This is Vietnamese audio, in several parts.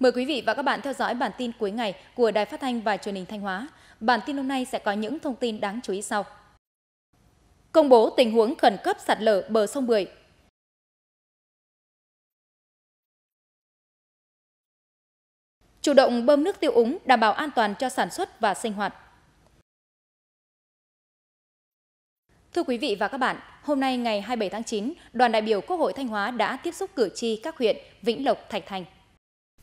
Mời quý vị và các bạn theo dõi bản tin cuối ngày của Đài Phát thanh và Truyền hình Thanh Hóa. Bản tin hôm nay sẽ có những thông tin đáng chú ý sau. Công bố tình huống khẩn cấp sạt lở bờ sông Bưởi. Chủ động bơm nước tiêu úng đảm bảo an toàn cho sản xuất và sinh hoạt. Thưa quý vị và các bạn, hôm nay ngày 27 tháng 9, đoàn đại biểu Quốc hội Thanh Hóa đã tiếp xúc cử tri các huyện Vĩnh Lộc, Thạch Thành.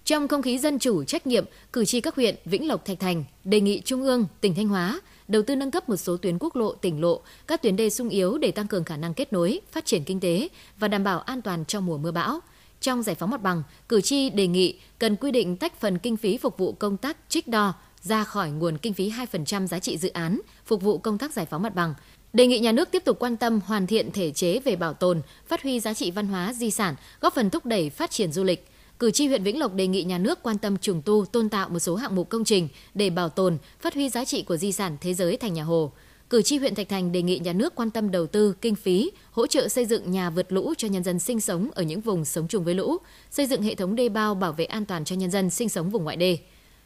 Trong không khí dân chủ trách nhiệm, cử tri các huyện Vĩnh Lộc, Thạch Thành đề nghị Trung ương, tỉnh Thanh Hóa đầu tư nâng cấp một số tuyến quốc lộ, tỉnh lộ, các tuyến đê sung yếu để tăng cường khả năng kết nối, phát triển kinh tế và đảm bảo an toàn trong mùa mưa bão. Trong giải phóng mặt bằng, cử tri đề nghị cần quy định tách phần kinh phí phục vụ công tác trích đo ra khỏi nguồn kinh phí 2% giá trị dự án phục vụ công tác giải phóng mặt bằng, đề nghị nhà nước tiếp tục quan tâm hoàn thiện thể chế về bảo tồn, phát huy giá trị văn hóa di sản, góp phần thúc đẩy phát triển du lịch cử tri huyện Vĩnh Lộc đề nghị nhà nước quan tâm trùng tu, tôn tạo một số hạng mục công trình để bảo tồn, phát huy giá trị của di sản thế giới thành nhà Hồ. Cử tri huyện Thạch Thành đề nghị nhà nước quan tâm đầu tư, kinh phí, hỗ trợ xây dựng nhà vượt lũ cho nhân dân sinh sống ở những vùng sống chung với lũ, xây dựng hệ thống đê bao bảo vệ an toàn cho nhân dân sinh sống vùng ngoại đê.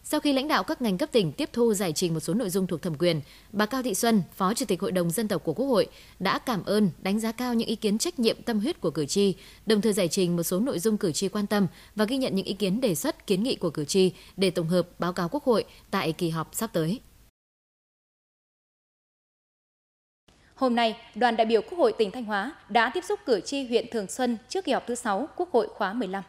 Sau khi lãnh đạo các ngành cấp tỉnh tiếp thu giải trình một số nội dung thuộc thẩm quyền, bà Cao Thị Xuân, Phó Chủ tịch Hội đồng Dân tộc của Quốc hội đã cảm ơn, đánh giá cao những ý kiến trách nhiệm tâm huyết của cử tri, đồng thời giải trình một số nội dung cử tri quan tâm và ghi nhận những ý kiến đề xuất, kiến nghị của cử tri để tổng hợp báo cáo Quốc hội tại kỳ họp sắp tới. Hôm nay, đoàn đại biểu Quốc hội tỉnh Thanh Hóa đã tiếp xúc cử tri huyện Thường Xuân trước kỳ họp thứ 6 Quốc hội khóa 15.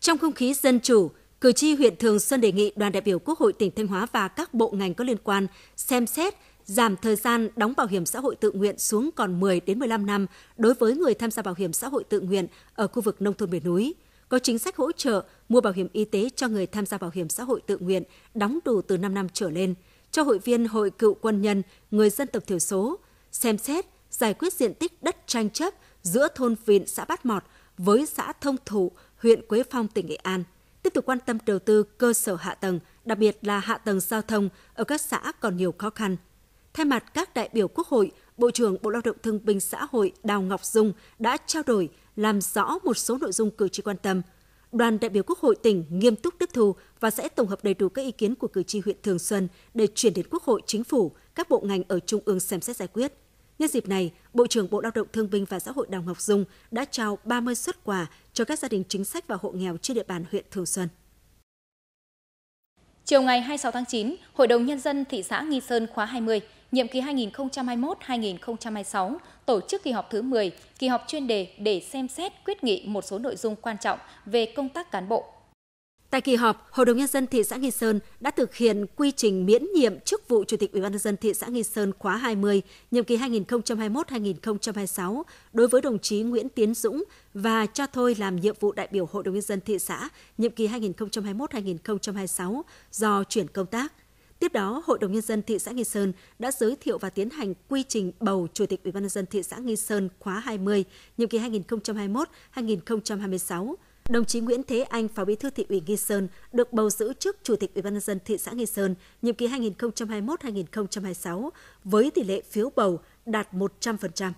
Trong không khí dân chủ, Cử tri huyện Thường Xuân đề nghị đoàn đại biểu Quốc hội tỉnh Thanh Hóa và các bộ ngành có liên quan xem xét giảm thời gian đóng bảo hiểm xã hội tự nguyện xuống còn 10 đến 15 năm đối với người tham gia bảo hiểm xã hội tự nguyện ở khu vực nông thôn miền núi, có chính sách hỗ trợ mua bảo hiểm y tế cho người tham gia bảo hiểm xã hội tự nguyện đóng đủ từ 5 năm trở lên cho hội viên Hội Cựu quân nhân người dân tộc thiểu số, xem xét giải quyết diện tích đất tranh chấp giữa thôn Vịn xã Bát Mọt với xã Thông Thủ, huyện Quế Phong, tỉnh Nghệ An tiếp tục quan tâm đầu tư cơ sở hạ tầng, đặc biệt là hạ tầng giao thông ở các xã còn nhiều khó khăn. Thay mặt các đại biểu Quốc hội, Bộ trưởng Bộ Lao động Thương binh Xã hội Đào Ngọc Dung đã trao đổi, làm rõ một số nội dung cử tri quan tâm. Đoàn đại biểu Quốc hội tỉnh nghiêm túc tiếp thu và sẽ tổng hợp đầy đủ các ý kiến của cử tri huyện Thường Xuân để chuyển đến Quốc hội, Chính phủ, các bộ ngành ở Trung ương xem xét giải quyết – Nhân dịp này, Bộ trưởng Bộ Lao động Thương binh và Xã hội Đào Ngọc Dung đã trao 30 xuất quà cho các gia đình chính sách và hộ nghèo trên địa bàn huyện Thường Xuân. Chiều ngày 26 tháng 9, Hội đồng Nhân dân thị xã Nghi Sơn khóa 20, nhiệm kỳ 2021-2026 tổ chức kỳ họp thứ 10, kỳ họp chuyên đề để xem xét quyết nghị một số nội dung quan trọng về công tác cán bộ, Tại kỳ họp, Hội đồng nhân dân thị xã Nghi Sơn đã thực hiện quy trình miễn nhiệm chức vụ Chủ tịch Ủy ban nhân dân thị xã Nghi Sơn khóa 20, nhiệm kỳ 2021-2026 đối với đồng chí Nguyễn Tiến Dũng và cho thôi làm nhiệm vụ đại biểu Hội đồng nhân dân thị xã nhiệm kỳ 2021-2026 do chuyển công tác. Tiếp đó, Hội đồng nhân dân thị xã Nghi Sơn đã giới thiệu và tiến hành quy trình bầu Chủ tịch Ủy ban nhân dân thị xã Nghi Sơn khóa 20, nhiệm kỳ 2021-2026 Đồng chí Nguyễn Thế Anh, Phó Bí thư Thị ủy Nghi Sơn, được bầu giữ chức Chủ tịch Ủy ban nhân dân thị xã Nghi Sơn nhiệm kỳ 2021-2026 với tỷ lệ phiếu bầu đạt 100%.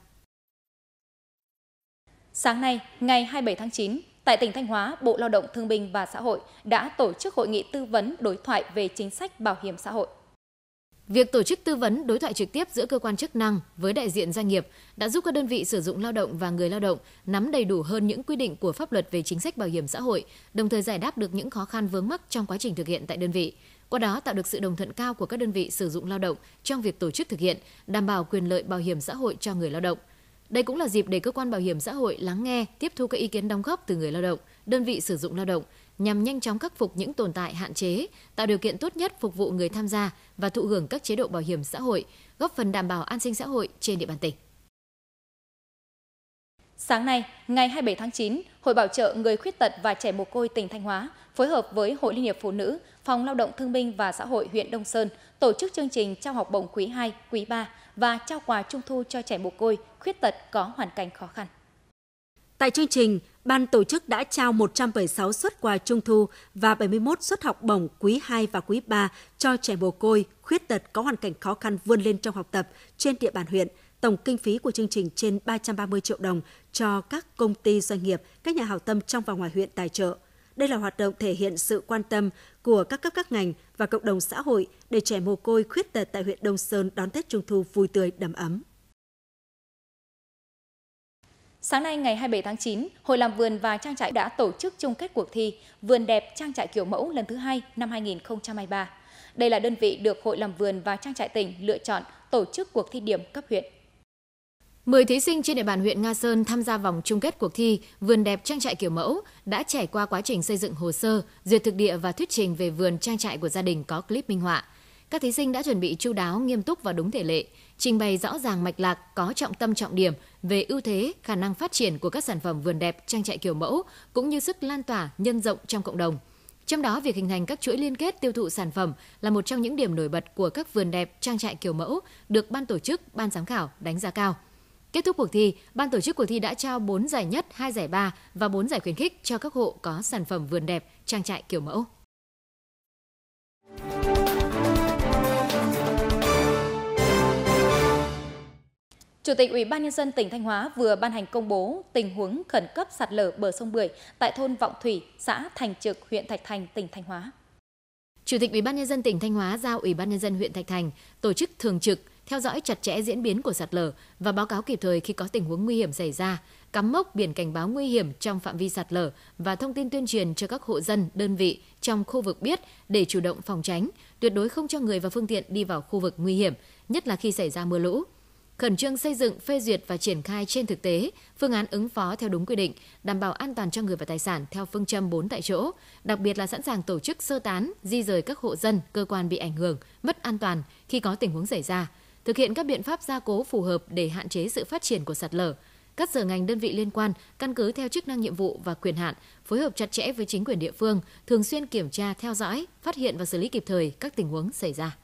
Sáng nay, ngày 27 tháng 9, tại tỉnh Thanh Hóa, Bộ Lao động Thương binh và Xã hội đã tổ chức hội nghị tư vấn đối thoại về chính sách bảo hiểm xã hội. Việc tổ chức tư vấn đối thoại trực tiếp giữa cơ quan chức năng với đại diện doanh nghiệp đã giúp các đơn vị sử dụng lao động và người lao động nắm đầy đủ hơn những quy định của pháp luật về chính sách bảo hiểm xã hội, đồng thời giải đáp được những khó khăn vướng mắc trong quá trình thực hiện tại đơn vị. Qua đó tạo được sự đồng thuận cao của các đơn vị sử dụng lao động trong việc tổ chức thực hiện, đảm bảo quyền lợi bảo hiểm xã hội cho người lao động. Đây cũng là dịp để cơ quan bảo hiểm xã hội lắng nghe, tiếp thu các ý kiến đóng góp từ người lao động, đơn vị sử dụng lao động, nhằm nhanh chóng khắc phục những tồn tại hạn chế, tạo điều kiện tốt nhất phục vụ người tham gia và thụ hưởng các chế độ bảo hiểm xã hội, góp phần đảm bảo an sinh xã hội trên địa bàn tỉnh. Sáng nay, ngày 27 tháng 9, Hội Bảo trợ Người Khuyết tật và Trẻ Mồ Côi tỉnh Thanh Hóa phối hợp với Hội Liên hiệp Phụ nữ, Phòng Lao động Thương binh và Xã hội huyện Đông Sơn tổ chức chương trình trao học bổng quý 2, quý 3 và trao quà trung thu cho trẻ mồ côi, khuyết tật có hoàn cảnh khó khăn. Tại chương trình, ban tổ chức đã trao 176 suất quà trung thu và 71 suất học bổng quý 2 và quý 3 cho trẻ mồ côi, khuyết tật có hoàn cảnh khó khăn vươn lên trong học tập trên địa bàn huyện. Tổng kinh phí của chương trình trên 330 triệu đồng cho các công ty doanh nghiệp, các nhà hảo tâm trong và ngoài huyện tài trợ. Đây là hoạt động thể hiện sự quan tâm của các cấp các ngành và cộng đồng xã hội để trẻ mồ côi khuyết tật tại huyện Đông Sơn đón Tết Trung thu vui tươi đầm ấm. Sáng nay ngày 27 tháng 9, Hội làm vườn và trang trại đã tổ chức chung kết cuộc thi Vườn đẹp trang trại kiểu mẫu lần thứ hai năm 2023. Đây là đơn vị được Hội làm vườn và trang trại tỉnh lựa chọn tổ chức cuộc thi điểm cấp huyện. 10 thí sinh trên địa bàn huyện Nga Sơn tham gia vòng chung kết cuộc thi Vườn đẹp trang trại kiểu mẫu đã trải qua quá trình xây dựng hồ sơ, duyệt thực địa và thuyết trình về vườn trang trại của gia đình có clip minh họa. Các thí sinh đã chuẩn bị chu đáo, nghiêm túc và đúng thể lệ, trình bày rõ ràng mạch lạc, có trọng tâm trọng điểm về ưu thế, khả năng phát triển của các sản phẩm vườn đẹp trang trại kiểu mẫu cũng như sức lan tỏa nhân rộng trong cộng đồng. Trong đó, việc hình thành các chuỗi liên kết tiêu thụ sản phẩm là một trong những điểm nổi bật của các vườn đẹp trang trại kiểu mẫu được ban tổ chức, ban giám khảo đánh giá cao. Kết thúc cuộc thi, ban tổ chức cuộc thi đã trao 4 giải nhất, 2 giải ba và 4 giải khuyến khích cho các hộ có sản phẩm vườn đẹp trang trại kiểu mẫu. Chủ tịch Ủy ban nhân dân tỉnh Thanh Hóa vừa ban hành công bố tình huống khẩn cấp sạt lở bờ sông Bưởi tại thôn Vọng Thủy, xã Thành Trực, huyện Thạch Thành, tỉnh Thanh Hóa. Chủ tịch Ủy ban nhân dân tỉnh Thanh Hóa giao Ủy ban nhân dân huyện Thạch Thành tổ chức thường trực theo dõi chặt chẽ diễn biến của sạt lở và báo cáo kịp thời khi có tình huống nguy hiểm xảy ra, cắm mốc biển cảnh báo nguy hiểm trong phạm vi sạt lở và thông tin tuyên truyền cho các hộ dân, đơn vị trong khu vực biết để chủ động phòng tránh, tuyệt đối không cho người và phương tiện đi vào khu vực nguy hiểm, nhất là khi xảy ra mưa lũ khẩn trương xây dựng, phê duyệt và triển khai trên thực tế phương án ứng phó theo đúng quy định, đảm bảo an toàn cho người và tài sản theo phương châm 4 tại chỗ, đặc biệt là sẵn sàng tổ chức sơ tán, di rời các hộ dân, cơ quan bị ảnh hưởng, mất an toàn khi có tình huống xảy ra, thực hiện các biện pháp gia cố phù hợp để hạn chế sự phát triển của sạt lở. Các sở ngành đơn vị liên quan căn cứ theo chức năng nhiệm vụ và quyền hạn, phối hợp chặt chẽ với chính quyền địa phương, thường xuyên kiểm tra, theo dõi, phát hiện và xử lý kịp thời các tình huống xảy ra.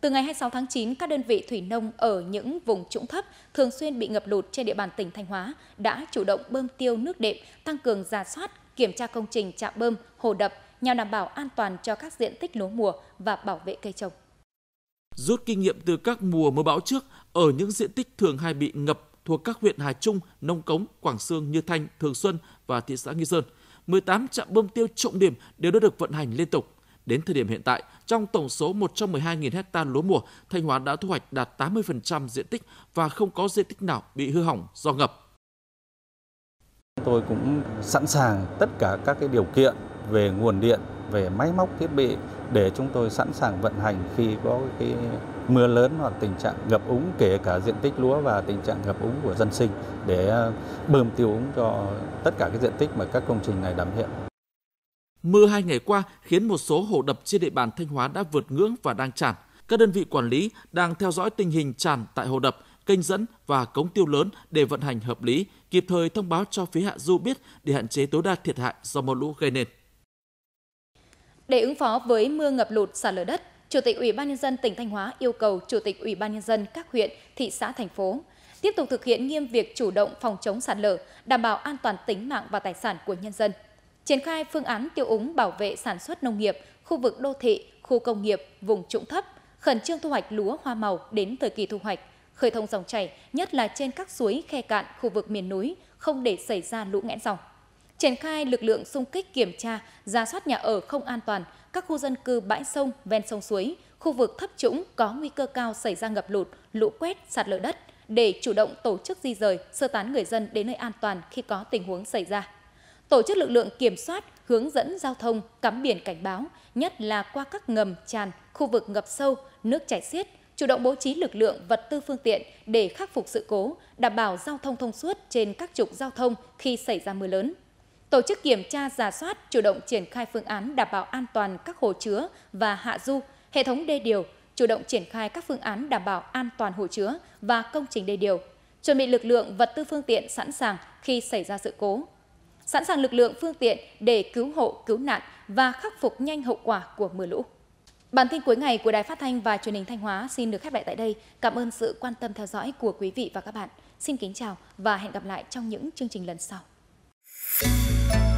Từ ngày 26 tháng 9, các đơn vị thủy nông ở những vùng trũng thấp thường xuyên bị ngập lụt trên địa bàn tỉnh Thanh Hóa đã chủ động bơm tiêu nước đệm, tăng cường giả soát, kiểm tra công trình trạm bơm, hồ đập nhằm đảm bảo an toàn cho các diện tích lúa mùa và bảo vệ cây trồng. Rút kinh nghiệm từ các mùa mưa bão trước, ở những diện tích thường hay bị ngập thuộc các huyện Hà Trung, Nông Cống, Quảng Sương, Như Thanh, Thường Xuân và thị xã Nghi Sơn, 18 trạm bơm tiêu trọng điểm đều đã được vận hành liên tục – Đến thời điểm hiện tại, trong tổng số 112.000 hecta lúa mùa, Thanh Hóa đã thu hoạch đạt 80% diện tích và không có diện tích nào bị hư hỏng do ngập. Tôi cũng sẵn sàng tất cả các cái điều kiện về nguồn điện, về máy móc thiết bị để chúng tôi sẵn sàng vận hành khi có cái mưa lớn hoặc tình trạng ngập úng kể cả diện tích lúa và tình trạng ngập úng của dân sinh để bơm tiêu úng cho tất cả các diện tích mà các công trình này đảm nhiệm. Mưa hai ngày qua khiến một số hồ đập trên địa bàn Thanh Hóa đã vượt ngưỡng và đang tràn. Các đơn vị quản lý đang theo dõi tình hình tràn tại hồ đập, kênh dẫn và cống tiêu lớn để vận hành hợp lý, kịp thời thông báo cho phía hạ du biết để hạn chế tối đa thiệt hại do mưa lũ gây nên. Để ứng phó với mưa ngập lụt sạt lở đất, Chủ tịch Ủy ban nhân dân tỉnh Thanh Hóa yêu cầu Chủ tịch Ủy ban nhân dân các huyện, thị xã thành phố tiếp tục thực hiện nghiêm việc chủ động phòng chống sạt lở, đảm bảo an toàn tính mạng và tài sản của nhân dân triển khai phương án tiêu úng bảo vệ sản xuất nông nghiệp, khu vực đô thị, khu công nghiệp, vùng trũng thấp, khẩn trương thu hoạch lúa hoa màu đến thời kỳ thu hoạch, khơi thông dòng chảy, nhất là trên các suối khe cạn khu vực miền núi, không để xảy ra lũ nghẽn dòng. Triển khai lực lượng xung kích kiểm tra, ra soát nhà ở không an toàn, các khu dân cư bãi sông, ven sông suối, khu vực thấp trũng có nguy cơ cao xảy ra ngập lụt, lũ quét, sạt lở đất để chủ động tổ chức di rời, sơ tán người dân đến nơi an toàn khi có tình huống xảy ra tổ chức lực lượng kiểm soát, hướng dẫn giao thông, cắm biển cảnh báo, nhất là qua các ngầm, tràn, khu vực ngập sâu, nước chảy xiết, chủ động bố trí lực lượng, vật tư phương tiện để khắc phục sự cố, đảm bảo giao thông thông suốt trên các trục giao thông khi xảy ra mưa lớn. Tổ chức kiểm tra giả soát, chủ động triển khai phương án đảm bảo an toàn các hồ chứa và hạ du, hệ thống đê điều, chủ động triển khai các phương án đảm bảo an toàn hồ chứa và công trình đê điều, chuẩn bị lực lượng, vật tư phương tiện sẵn sàng khi xảy ra sự cố sẵn sàng lực lượng phương tiện để cứu hộ, cứu nạn và khắc phục nhanh hậu quả của mưa lũ. Bản tin cuối ngày của Đài Phát thanh và Truyền hình Thanh Hóa xin được khép lại tại đây. Cảm ơn sự quan tâm theo dõi của quý vị và các bạn. Xin kính chào và hẹn gặp lại trong những chương trình lần sau.